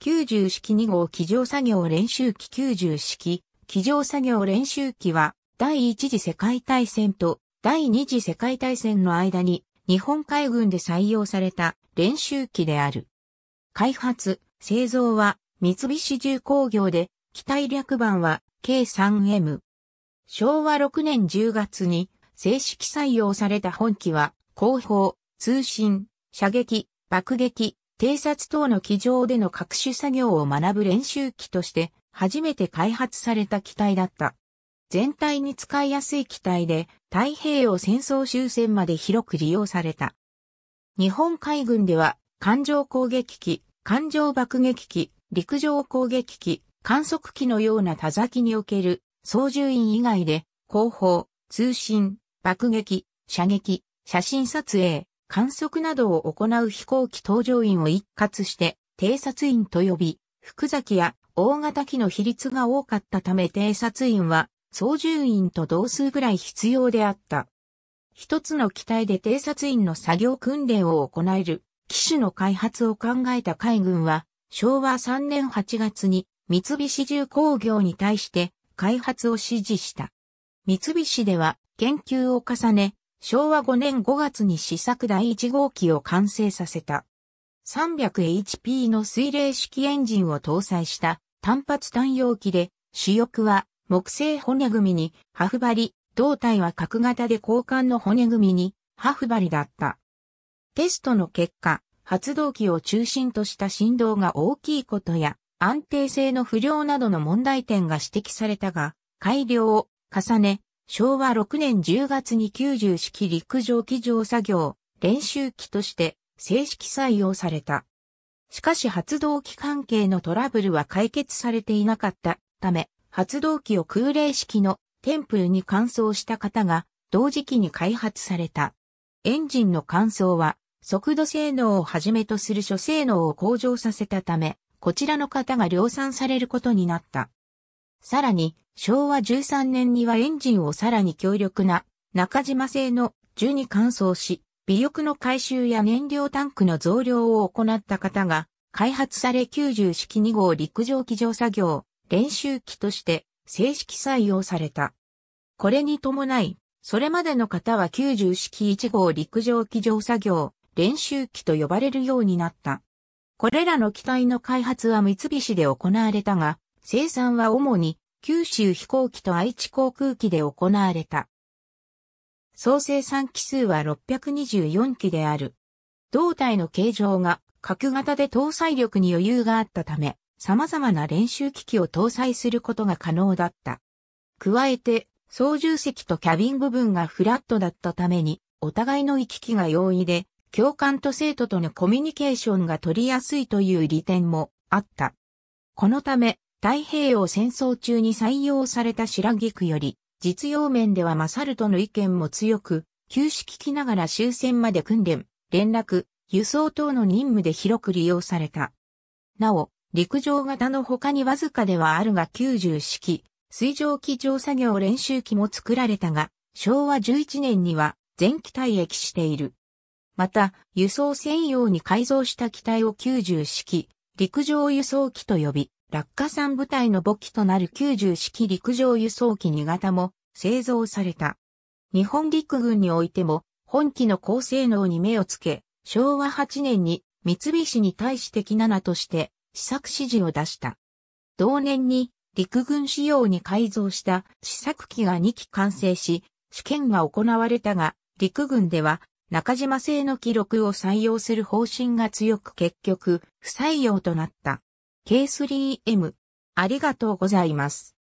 90式2号機上作業練習機90式機上作業練習機は第一次世界大戦と第二次世界大戦の間に日本海軍で採用された練習機である。開発、製造は三菱重工業で機体略版は K3M。昭和6年10月に正式採用された本機は後方、通信、射撃、爆撃、偵察等の機上での各種作業を学ぶ練習機として初めて開発された機体だった。全体に使いやすい機体で太平洋戦争終戦まで広く利用された。日本海軍では艦上攻撃機、艦上爆撃機、陸上攻撃機、観測機のような田崎における操縦員以外で後方、通信、爆撃、射撃、写真撮影、観測などを行う飛行機搭乗員を一括して偵察員と呼び、福崎や大型機の比率が多かったため偵察員は操縦員と同数ぐらい必要であった。一つの機体で偵察員の作業訓練を行える機種の開発を考えた海軍は昭和3年8月に三菱重工業に対して開発を指示した。三菱では研究を重ね昭和5年5月に試作第1号機を完成させた。300HP の水冷式エンジンを搭載した単発単容機で、主翼は木製骨組みにハフ張り、胴体は角型で交換の骨組みにハフ張りだった。テストの結果、発動機を中心とした振動が大きいことや、安定性の不良などの問題点が指摘されたが、改良を重ね、昭和6年10月に90式陸上機場作業、練習機として正式採用された。しかし発動機関係のトラブルは解決されていなかったため、発動機を空冷式のテンプルに乾燥した方が同時期に開発された。エンジンの乾燥は速度性能をはじめとする諸性能を向上させたため、こちらの方が量産されることになった。さらに、昭和13年にはエンジンをさらに強力な中島製の銃に換装し、尾翼の回収や燃料タンクの増量を行った方が、開発され90式2号陸上機上作業、練習機として正式採用された。これに伴い、それまでの方は90式1号陸上機上作業、練習機と呼ばれるようになった。これらの機体の開発は三菱で行われたが、生産は主に九州飛行機と愛知航空機で行われた。総生産機数は624機である。胴体の形状が角型で搭載力に余裕があったため、様々な練習機器を搭載することが可能だった。加えて、操縦席とキャビン部分がフラットだったために、お互いの行き来が容易で、教官と生徒とのコミュニケーションが取りやすいという利点もあった。このため、太平洋戦争中に採用された白菊より、実用面では勝るとの意見も強く、旧式機ながら終戦まで訓練、連絡、輸送等の任務で広く利用された。なお、陸上型の他にわずかではあるが90式、水上機上作業練習機も作られたが、昭和11年には全機体役している。また、輸送専用に改造した機体を90式、陸上輸送機と呼び、落下山部隊の母機となる90式陸上輸送機2型も製造された。日本陸軍においても本機の高性能に目をつけ、昭和8年に三菱に対して機7として試作指示を出した。同年に陸軍仕様に改造した試作機が2機完成し、試験が行われたが、陸軍では中島製の記録を採用する方針が強く結局不採用となった。K3M。ありがとうございます。